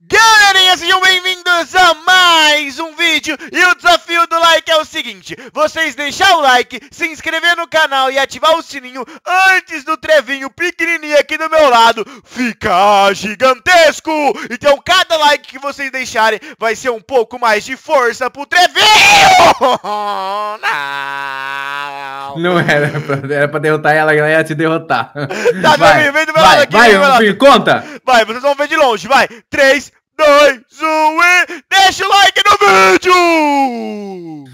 Galerinha, sejam bem-vindos a mais um vídeo e o desafio do que é o seguinte: vocês deixar o like, se inscrever no canal e ativar o sininho antes do trevinho pequenininho aqui do meu lado ficar gigantesco. Então cada like que vocês deixarem vai ser um pouco mais de força pro trevinho. Não, não era pra, era pra derrotar ela, ela ia te derrotar. Tá, vai, meu amigo, vem do meu vai, lado aqui. Vai, meu filho, conta. Vai, vocês vão ver de longe, vai. 3, dois, um e... Deixa o like no vídeo!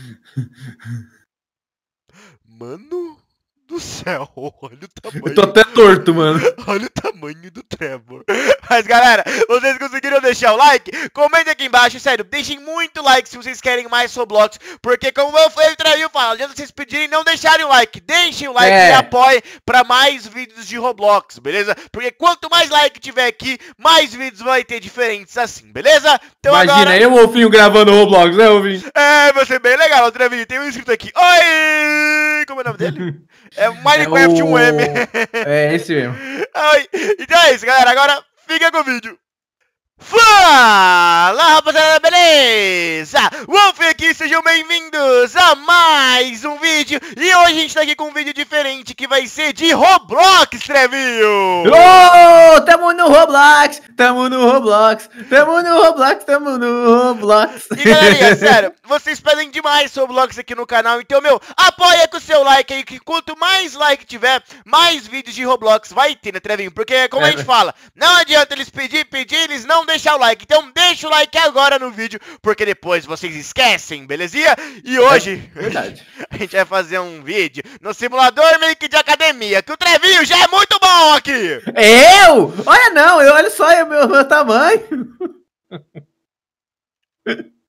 Mano do céu, olha o tamanho. Eu tô até torto, mano. Olha o tamanho tamanho do Trevor. Mas, galera, vocês conseguiram deixar o like? Comenta aqui embaixo, sério, deixem muito like se vocês querem mais Roblox, porque como eu falei, Travinho fala, adianta vocês pedirem não deixarem o like, deixem o like é. e apoiem para mais vídeos de Roblox, beleza? Porque quanto mais like tiver aqui, mais vídeos vai ter diferentes assim, beleza? Então Imagina, agora... eu, Wolfinho, gravando Roblox, né, Wolfinho? É, vai ser bem legal, Travinho, tem um inscrito aqui. Oi! Como é o nome dele? é Minecraft é o... 1M. é, esse mesmo. Ai, então é isso, galera. Agora fica com o vídeo. Fala rapaziada, beleza? Wolf aqui, sejam bem-vindos a mais um vídeo E hoje a gente tá aqui com um vídeo diferente que vai ser de Roblox, Trevinho! Oh, tamo no Roblox, tamo no Roblox, tamo no Roblox, tamo no Roblox E galerinha, sério, vocês pedem demais Roblox aqui no canal Então, meu, apoia com o seu like aí, que quanto mais like tiver, mais vídeos de Roblox vai ter, né, Trevinho? Porque, como é, a gente fala, não adianta eles pedir, pedir, eles não deixar o like. Então deixa o like agora no vídeo, porque depois vocês esquecem, belezinha? E é hoje é a gente vai fazer um vídeo no simulador meio que de academia, que o Trevinho já é muito bom aqui! Eu? Olha não, eu, olha só o meu, meu tamanho!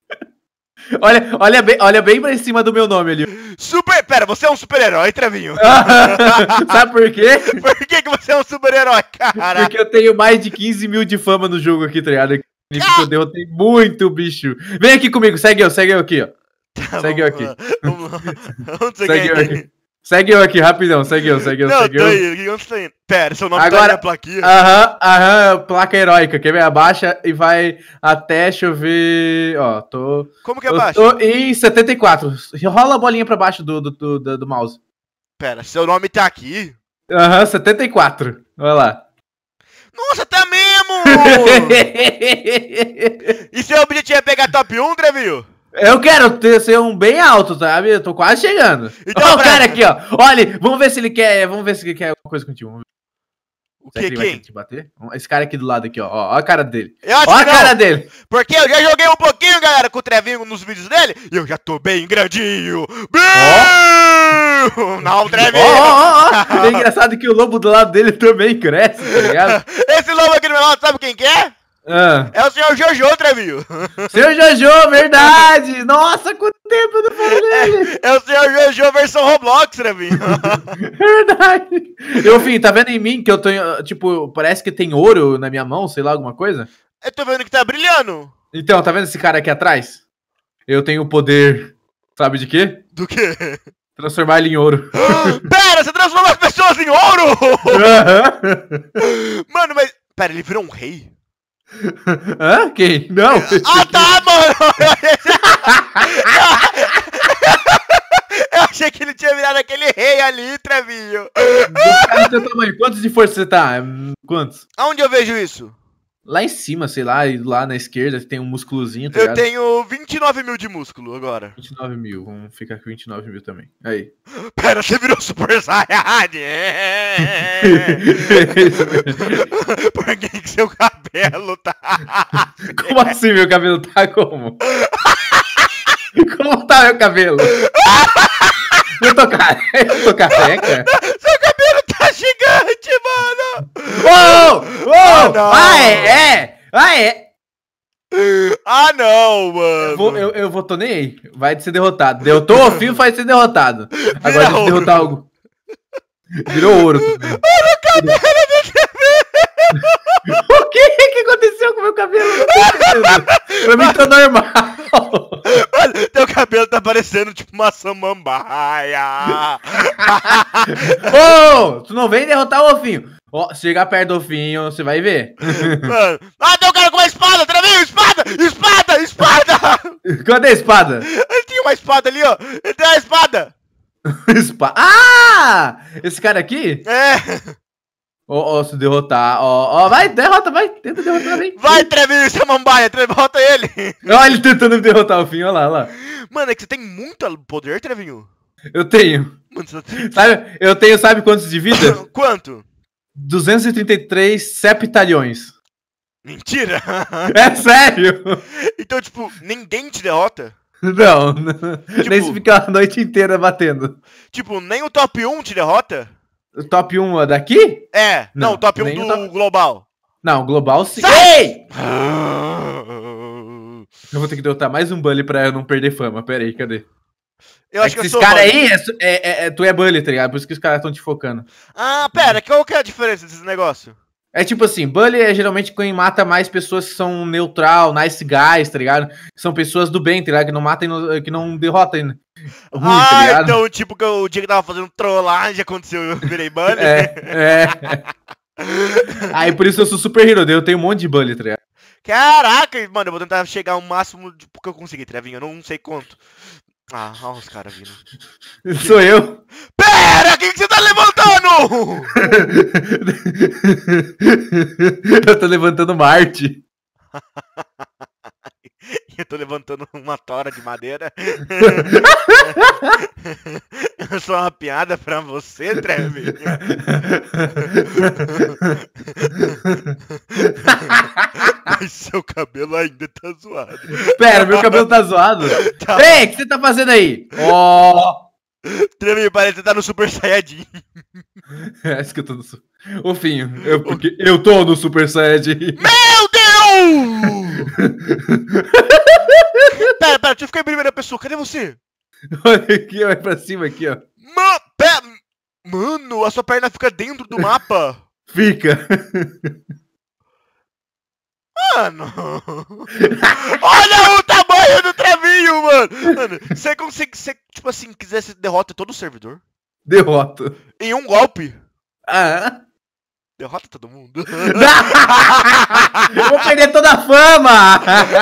Olha, olha, bem, olha bem pra cima do meu nome ali. Super. Pera, você é um super-herói, Trevinho. Sabe por quê? Por que, que você é um super-herói, cara? Porque eu tenho mais de 15 mil de fama no jogo aqui, tá ligado? Ah! Eu derrotei muito, bicho. Vem aqui comigo, segue eu, segue eu aqui, ó. Tá, segue eu aqui. Vamos lá. Vamos segue eu aqui. Segue eu aqui, rapidão. Segue eu, segue eu, não, segue eu. indo? Pera, seu nome tá Agora, tá na plaquinha. Aham, aham, placa heróica. Quer ver? Abaixa e vai até, deixa eu ver... Ó, tô... Como que abaixa? É tô em 74. Rola a bolinha pra baixo do, do, do, do mouse. Pera, seu nome tá aqui? Aham, uhum, 74. Vai lá. Nossa, tá mesmo! e seu objetivo é pegar top 1, Drevinho? Eu quero ter, ser um bem alto, sabe? Eu tô quase chegando. Então, olha o cara aqui, ó. Olha, vamos ver se ele quer. Vamos ver se ele quer alguma coisa contigo. O que, que quem? te bater? Esse cara aqui do lado aqui, ó. Ó, a cara dele. Eu acho ó a cara dele. Porque eu já joguei um pouquinho, galera, com o Trevinho nos vídeos dele. E eu já tô bem grandinho. Oh. Não, Trevinho. Ó, ó, ó. É engraçado que o lobo do lado dele também cresce, tá ligado? Esse lobo aqui do meu lado, sabe quem que é? É. é o senhor Jojo, Trevinho. Senhor Jojo, verdade. Nossa, quanto tempo eu não falei. É, é o senhor Jojo versão Roblox, Trevinho. verdade. Eu, enfim, tá vendo em mim que eu tenho, tipo, parece que tem ouro na minha mão, sei lá, alguma coisa? Eu tô vendo que tá brilhando. Então, tá vendo esse cara aqui atrás? Eu tenho o poder, sabe de quê? Do quê? Transformar ele em ouro. Pera, você transforma as pessoas em ouro? Uhum. Mano, mas... Pera, ele virou um rei? Hã? Quem? Não? Ah, tá, mano! Eu achei que ele tinha virado aquele rei ali, Trevinho. Do tamanho, quantos de força você tá? Quantos? Aonde eu vejo isso? lá em cima, sei lá, lá na esquerda tem um músculozinho. Tá eu ligado? tenho 29 mil de músculo agora. 29 mil, vamos ficar com 29 mil também. Aí. Pera, você virou Super Saiyajin! É. Por que, que seu cabelo tá. como assim meu cabelo tá como? Como tá meu cabelo? eu tô, eu tô careca? Seu cabelo tá gigante, mano! Uou! Uou! Ah, ah é, é! Ah, é! Ah, não, mano. Eu vou, eu, eu vou tô nem aí. Vai ser derrotado. Eu tô, fio, vai ser derrotado. Agora Virou de derrotar algo. Virou ouro. Olha o cabelo do é cabelo! o que que aconteceu com o meu cabelo? Pra mim tá normal. Mano, teu cabelo tá parecendo tipo uma samambaia. Ô, oh, tu não vem derrotar o ofinho. Ó, oh, chega perto do ofinho, você vai ver. Mano. Ah, tem um cara com uma espada, travei, espada, espada, espada. Cadê a espada? Ele tinha uma espada ali, ó. Ele tem uma espada. espada. Ah! Esse cara aqui? É. Ó, se derrotar, ó, ó, vai, derrota, vai, tenta derrotar, vem. Vai, Trevinho, Samambaia, é derrota ele. Olha ele tentando derrotar o fim, olha lá, olha lá. Mano, é que você tem muito poder, Trevinho. Eu tenho. Mano, você... sabe, eu tenho, sabe quantos de vida? Quanto? 233 septalhões. Mentira! é sério! Então, tipo, ninguém te derrota? Não, tipo, nem se ficar a noite inteira batendo. Tipo, nem o top 1 te derrota? top 1 é daqui? É, não, não top 1 do top... global. Não, global sim. Sei! Eu vou ter que derrotar mais um Bully pra eu não perder fama. Pera aí, cadê? Eu é acho que, que cara caras aí, é, é, é, é, tu é Bully, tá ligado? Por isso que os caras estão te focando. Ah, pera, qual que é a diferença desses negócios? É tipo assim, bully é geralmente quem mata mais pessoas que são neutral, nice guys, tá ligado? São pessoas do bem, tá ligado? Que não matam, que não derrotam tá ah, tá ligado? então, tipo, que o dia que tava fazendo trollagem aconteceu, eu virei bully? é, é. Aí por isso eu sou super hero, eu tenho um monte de bully, tá ligado? Caraca, mano, eu vou tentar chegar ao máximo de, que eu consegui, Trevinho, tá eu não sei quanto. Ah, olha os caras vindo. Sou eu. Pera, quem que você tá levantando? eu tô levantando Marte. eu tô levantando uma tora de madeira. Só uma piada pra você, Trevinho. Mas seu cabelo ainda tá zoado. Pera, meu cabelo tá zoado? Tá. Ei, o que você tá fazendo aí? Ó! Oh. parece que você tá no Super Saiyajin. É, acho que eu tô no Super... eu, porque eu tô no Super Saiyajin. Meu Deus! pera, pera, deixa eu ficar em primeira pessoa. Cadê você? Olha aqui, olha pra cima aqui, ó. Mano, pé... Mano, a sua perna fica dentro do mapa. Fica. Mano. olha o tamanho do travinho, mano. Mano, você consegue, você, tipo assim, quisesse derrota todo o servidor. Derrota. Em um golpe. Ah derrota todo mundo. eu vou perder toda a fama!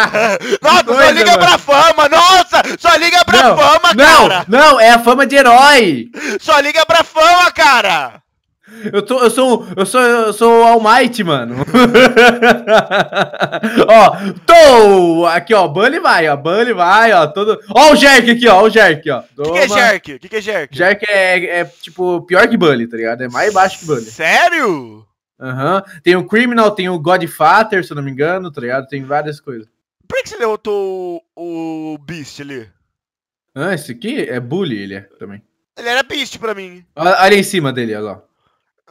Nossa, Coisa, só liga mano. pra fama! Nossa! Só liga pra não, fama, cara! Não, não é a fama de herói! Só liga pra fama, cara! Eu, tô, eu sou eu sou eu sou o All Might, mano. ó, tô aqui, ó, Bunny vai, ó, Bunny vai, ó, todo. Ó o Jerk aqui, ó, o Jerk, ó. O que, que, é Jerk? O que, que, é Jerk? Jerk é, é tipo pior que Bunny, tá ligado? É mais baixo que Bunny. Sério? Uhum. Tem o Criminal, tem o Godfather, se eu não me engano, tá ligado? Tem várias coisas. Por que, você derrotou o, Beast ali? Ah, esse aqui é Bully, ele é também. Ele era Beast pra mim. Olha, olha em cima dele, olha lá.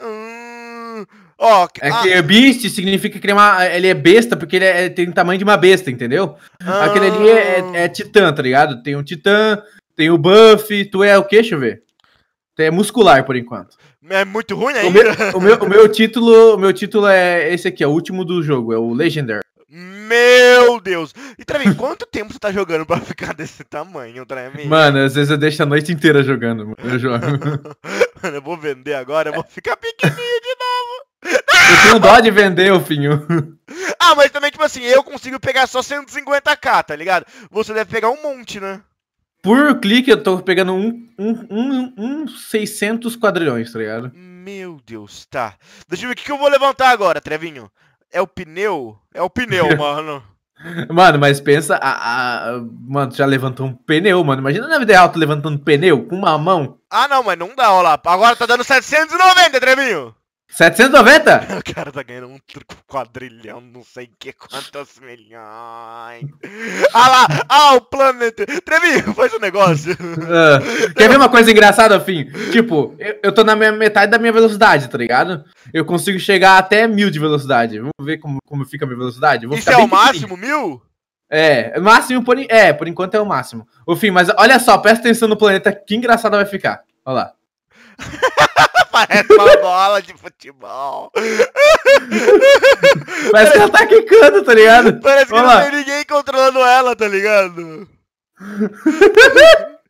Hum, ó, é ah, que Beast significa que ele é, uma, ele é besta, porque ele é, tem o tamanho de uma besta, entendeu? Ah, Aquele ali é, é, é, ah. titã, tá ligado? Tem o um titã, tem o buff, tu é o que, deixa eu ver? Então, é muscular por enquanto. É muito ruim ainda. O meu, o meu, o meu título, o meu título é esse aqui, é o último do jogo, é o Legendary. Meu Deus! E Trevin, quanto tempo você tá jogando pra ficar desse tamanho, Trevin? Mano, às vezes eu deixo a noite inteira jogando, Eu jogo. mano, eu vou vender agora, eu vou ficar pequenininho de novo. Eu tenho dó de vender, ô finho. Ah, mas também, tipo assim, eu consigo pegar só 150k, tá ligado? Você deve pegar um monte, né? Por clique eu tô pegando um, um, um, um 600 quadrilhões, tá ligado? Meu Deus, tá. Deixa eu ver o que eu vou levantar agora, Trevinho. É o pneu? É o pneu, mano. Mano, mas pensa, a, a, mano, já levantou um pneu, mano. Imagina na vida real tu levantando pneu com uma mão. Ah, não, mas não dá, olha lá. Agora tá dando 790, Trevinho. 790? O cara tá ganhando um quadrilhão, não sei que quantos milhões. Ah lá! Ah, o planeta! Trevi, faz o um negócio! Uh, quer ver uma coisa engraçada, Fim? Tipo, eu, eu tô na minha, metade da minha velocidade, tá ligado? Eu consigo chegar até mil de velocidade. Vamos ver como, como fica a minha velocidade. Vou Isso é o máximo, mil? É, máximo por, é, por enquanto é o máximo. O fim, mas olha só, presta atenção no planeta, que engraçado vai ficar. Olha lá. Parece uma bola de futebol. Parece que ela tá quicando, tá ligado? Parece que não lá. tem ninguém controlando ela, tá ligado?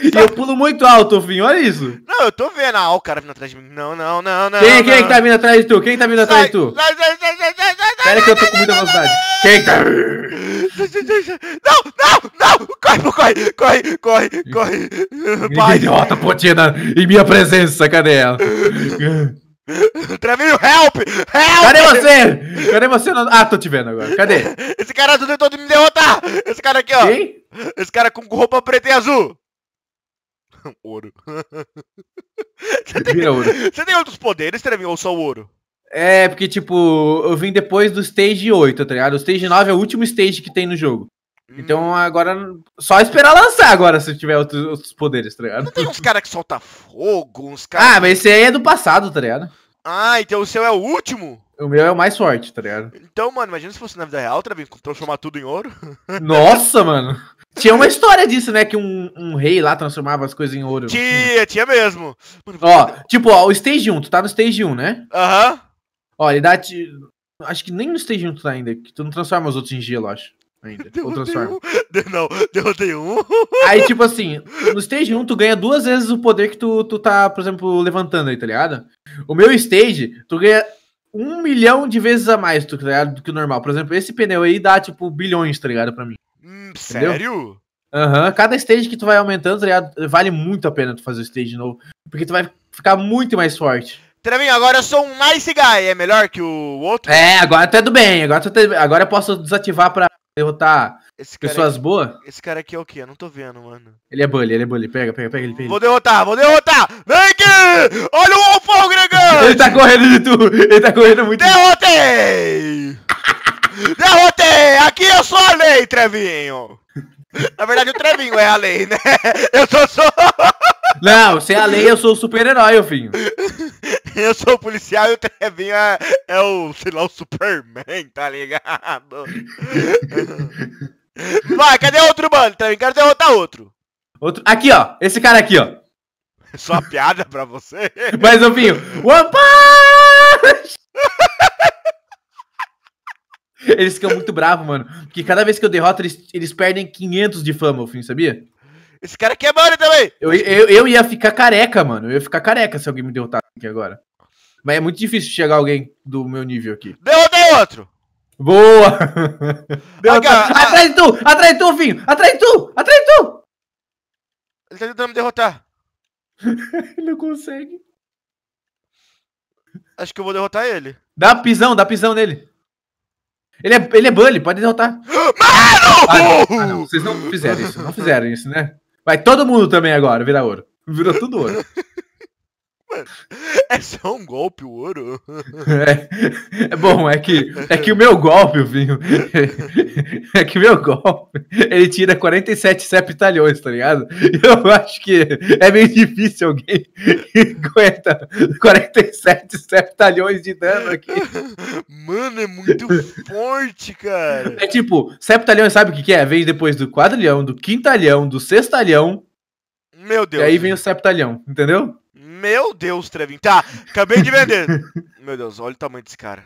E eu pulo muito alto, Fim, olha isso. Não, eu tô vendo. Ah, o cara vindo atrás de mim. Não, não, não, não. Quem, não. quem que tá vindo atrás de tu? Quem tá vindo atrás de tu? Sai, sai, sai, sai, sai, sai, Pera que eu tô com muita velocidade. Quem tá. Não, não, não! Corre, corre, corre, corre, corre! Pai! Idiota, Potina, em minha presença, cadê ela? Trevinho, help! Help! Cadê você? Cadê você? Ah, tô te vendo agora. Cadê? Esse cara azul tentou me derrotar! Esse cara aqui, ó! Quem? Esse cara com roupa preta e azul! Ouro. Você tem, Você tem outros poderes, Trevinho, ou só ouro? É, porque, tipo, eu vim depois do stage 8, tá ligado? O stage 9 é o último stage que tem no jogo. Hum. Então agora. Só esperar lançar agora se tiver outros, outros poderes, tá ligado? Não tem uns caras que soltam fogo, uns caras. Ah, mas esse aí é do passado, tá ligado? Ah, então o seu é o último? O meu é o mais forte, tá ligado? Então, mano, imagina se fosse na vida real, Travin, transformar tudo em ouro. Nossa, mano. Tinha uma história disso, né? Que um, um, rei lá transformava as coisas em ouro. Tinha, tinha mesmo. Ó, tipo, ó, o stage 1, tu tá no stage 1, né? Aham. Olha, dá Acho que nem no Stage 1 tu tá ainda, que tu não transforma os outros em gelo, acho. Ainda. Derrotei Ou transforma. Um. De, não, derrotei um. Aí, tipo assim, no Stage 1 tu ganha duas vezes o poder que tu, tu tá, por exemplo, levantando aí, tá ligado? O meu Stage, tu ganha um milhão de vezes a mais, tá ligado? Do que o normal. Por exemplo, esse pneu aí dá, tipo, bilhões, tá ligado, pra mim. Hum, sério? Aham, uhum. cada stage que tu vai aumentando, tá ligado? Vale muito a pena tu fazer o stage novo. Porque tu vai ficar muito mais forte. Trevinho, agora eu sou um nice guy. É melhor que o outro? É, agora tá do bem. Agora, tá agora eu posso desativar pra derrotar esse pessoas boas. Esse cara aqui é o quê? Eu não tô vendo, mano. Ele é bully, ele é bully. Pega, pega, pega ele. Pega vou derrotar, vou derrotar! Vem aqui! Olha o fogo Gregante! ele tá correndo de tu! Ele tá correndo muito. Derrotei! Derrotei! Aqui eu sou a lei, Trevinho! Na verdade, o Trevinho é a lei, né? Eu sou só. Não, você é a lei, eu sou o super-herói, eu eu sou o policial e o Trevinho é, é, o, sei lá, o Superman, tá ligado? Vai, cadê outro, mano? Trevinho, quero derrotar outro. Outro. Aqui, ó. Esse cara aqui, ó. Só piada pra você. Mas, vinho. One Punch! Eles ficam muito bravos, mano. Porque cada vez que eu derroto, eles, eles perdem 500 de fama, fim, sabia? Esse cara aqui é mano também! Eu, eu, eu ia ficar careca, mano. Eu ia ficar careca se alguém me derrotar aqui agora. Mas é muito difícil chegar alguém do meu nível aqui. Derrotei outro! Boa! Atrai de tu! Atrás de tu, Vinho! Atrás de tu! Atrás de tu! Ele tá tentando me derrotar. ele não consegue. Acho que eu vou derrotar ele. Dá pisão, dá pisão nele. Ele é, ele é bully, pode derrotar. Mano! Ah, ah, não. Vocês não fizeram isso, não fizeram isso, né? Vai todo mundo também agora virar ouro. Virou tudo ouro. É só um golpe o ouro? É, é bom, é que, é que o meu golpe, vinho. É que o meu golpe. Ele tira 47 septalhões, tá ligado? Eu acho que é meio difícil alguém que aguenta 47 septalhões de dano aqui. Mano, é muito forte, cara. É tipo, septalhão, sabe o que, que é? Vem depois do quadrilhão, do quintalhão, do sextalhão. Meu Deus. E aí vem o septalhão, entendeu? Meu Deus, Trevin. Tá, acabei de vender. Meu Deus, olha o tamanho desse cara.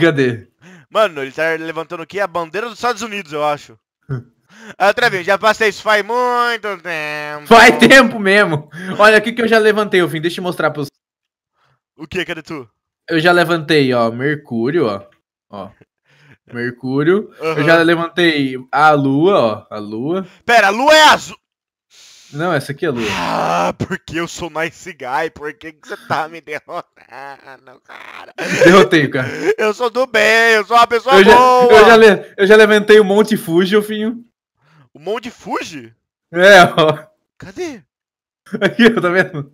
Cadê? Mano, ele tá levantando aqui a bandeira dos Estados Unidos, eu acho. Ah, Trevin, já passei isso faz muito tempo. Faz tempo mesmo. Olha, o que, que eu já levantei, Fim. Deixa eu mostrar pros. O que? Cadê tu? Eu já levantei, ó, Mercúrio, ó. Ó. Mercúrio. Uhum. Eu já levantei a Lua, ó. A Lua. Pera, a Lua é azul. Não, essa aqui é a lua. Ah, porque eu sou nice guy. Por que, que você tá me derrotando, cara? Derrotei, cara. Eu sou do bem, eu sou uma pessoa eu boa. Já, eu, já, eu já levantei o Monte Fuji, o finho. O Monte Fuji? É, ó. Cadê? Aqui, tá vendo?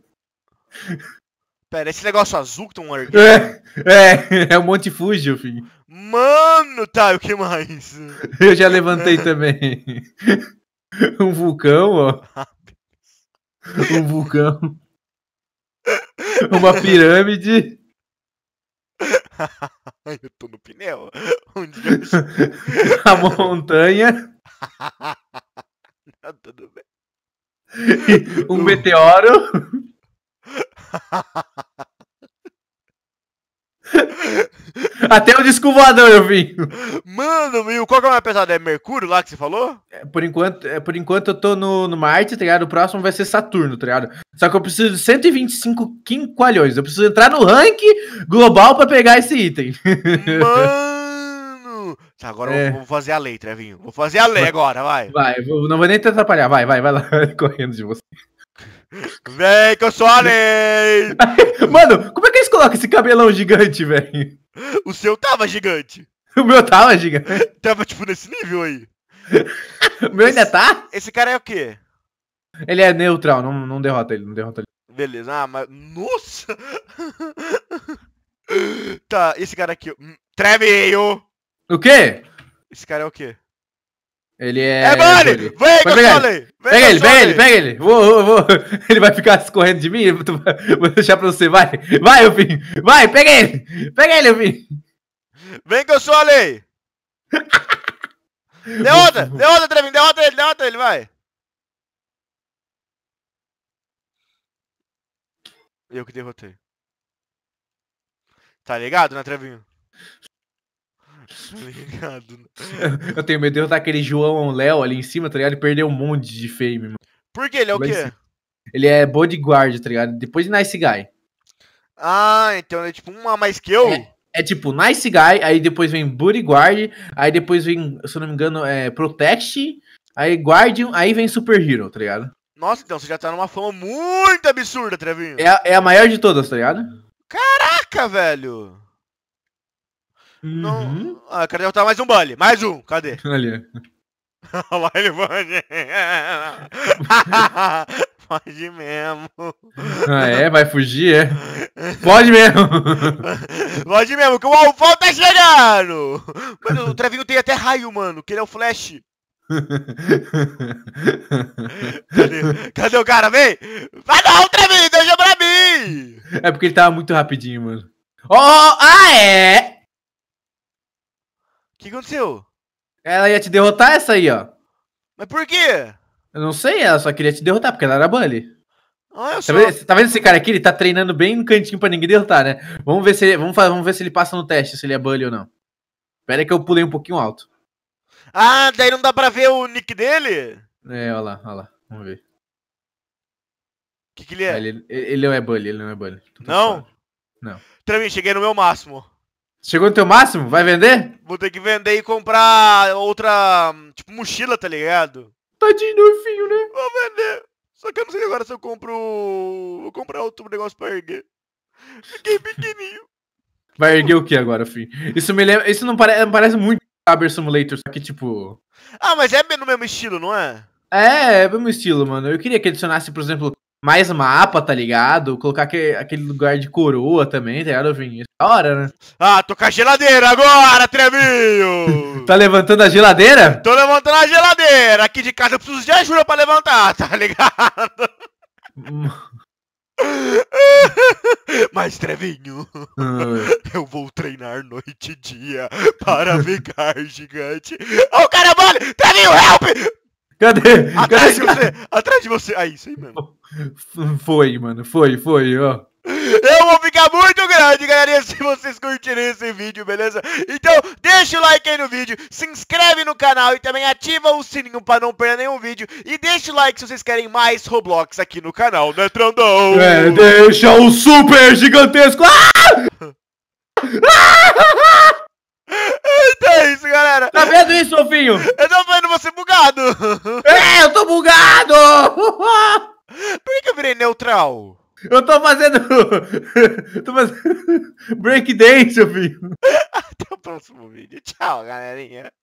Pera, esse negócio azul que tem um arco. É, é, o Monte Fuji, o finho. Mano, tá, o que mais? Eu já levantei também. um vulcão, ó. um vulcão, uma pirâmide. eu tô no pneu. Um dia a montanha. Não, tá tudo bem. um meteoro. Até o disco voador eu vim. Mano, e qual que é o mais pesado? É Mercúrio lá que você falou? É, por, enquanto, é, por enquanto eu tô no, no Marte, tá ligado? O próximo vai ser Saturno, tá ligado? Só que eu preciso de 125 quinqualhões. Eu preciso entrar no rank global pra pegar esse item. Mano! Tá, agora é. eu vou fazer a lei, Trevinho. Vou fazer a lei agora, vai. Vai, não vou nem te atrapalhar. Vai, vai, vai lá correndo de você. Vem que eu sou além! Mano, como é que eles colocam esse cabelão gigante, velho? O seu tava gigante. O meu tava gigante. Tava, tipo, nesse nível aí. o meu esse, ainda tá? Esse cara é o quê? Ele é neutral, não, não derrota ele, não derrota ele. Beleza, ah, mas. Nossa! tá, esse cara aqui. Hum, Trevinho! O quê? Esse cara é o quê? Ele é. É mole! Vem que eu falei! Pega ele, pega ele, pega ele! Vou, vou, vou! Ele vai ficar correndo de mim? Vou deixar pra você, vai! Vai, Elfim! Vai, pega ele! Pega ele, Elfim! Vem que eu sou a lei! derrota! derrota, Trevin! Derrota ele, derrota ele, vai! Eu que derrotei. Tá ligado, né, Trevinho? Tá ligado? Né? Eu tenho medo de derrotar aquele João Léo ali em cima, tá ligado? E perdeu um monte de fame, mano. Por que ele é o quê? Ele é bodyguard, tá ligado? Depois de Nice Guy. Ah, então é tipo uma mais que eu? É, é tipo Nice Guy, aí depois vem Bodyguard, aí depois vem, se eu não me engano, é Protect, aí Guardian, aí vem Super Hero, tá ligado? Nossa, então você já tá numa fama muito absurda, Trevinho. É, é a maior de todas, tá ligado? Caraca, velho! Uhum. Não... Ah, quero derrotar tá mais um Bully. Mais um. Cadê? Olha. Lá ele vai. Pode mesmo. Ah, é? Vai fugir, é? Pode mesmo. Pode mesmo, que o Alvão tá chegando. Mano, o Trevinho tem até raio, mano, que ele é o Flash. Cadê? Cadê o cara? Vem! Vai o Trevinho, deixa pra mim! É porque ele tava muito rapidinho, mano. Oh, ah, é! que aconteceu? Ela ia te derrotar essa aí, ó. Mas por quê? Eu não sei, ela só queria te derrotar, porque ela era Bully. Ah, eu sou... tá, vendo, tá vendo esse cara aqui? Ele tá treinando bem no cantinho pra ninguém derrotar, né? Vamos ver se ele, vamos, vamos ver se ele passa no teste, se ele é Bully ou não. Pera que eu pulei um pouquinho alto. Ah, daí não dá pra ver o nick dele? É, olha lá, olha lá. Vamos ver. O que, que ele é? ele, ele, não é Bully, ele não é Bully. Não? Não. Trevin, cheguei no meu máximo. Chegou no teu máximo? Vai vender? Vou ter que vender e comprar outra, tipo, mochila, tá ligado? Tadinho do urfinho, né? Vou vender. Só que eu não sei agora se eu compro. Vou comprar outro negócio pra erguer. Fiquei pequenininho. Vai erguer o que agora, filho? Isso me lembra. Isso não, pare... não parece muito Cyber Simulator, só que tipo. Ah, mas é no mesmo estilo, não é? É, é o mesmo estilo, mano. Eu queria que adicionasse, por exemplo, mais mapa, tá ligado? Colocar aquele, aquele lugar de coroa também, tá ligado, Vinícius? Da hora, né? Ah, tô com a geladeira agora, Trevinho! tá levantando a geladeira? Tô levantando a geladeira! Aqui de casa eu preciso de ajuda pra levantar, tá ligado? Mas, Trevinho, ah. eu vou treinar noite e dia para ficar gigante. oh, o cara, Trevinho, help! Cadê? Atrás de você! Atrás de você! Aí, isso aí mano. Foi, mano. Foi, foi, ó. Eu vou ficar muito grande, galerinha, se vocês curtirem esse vídeo, beleza? Então, deixa o like aí no vídeo, se inscreve no canal e também ativa o sininho pra não perder nenhum vídeo. E deixa o like se vocês querem mais Roblox aqui no canal, né, Trandão? É, deixa o super gigantesco... Ah! Ah! Então é isso, galera. Tá vendo isso, Sofinho? Eu tô vendo você bugado. É, eu tô bugado. Por que eu virei neutral? Eu tô fazendo. tô fazendo. Breakdance, meu Até o próximo vídeo. Tchau, galerinha.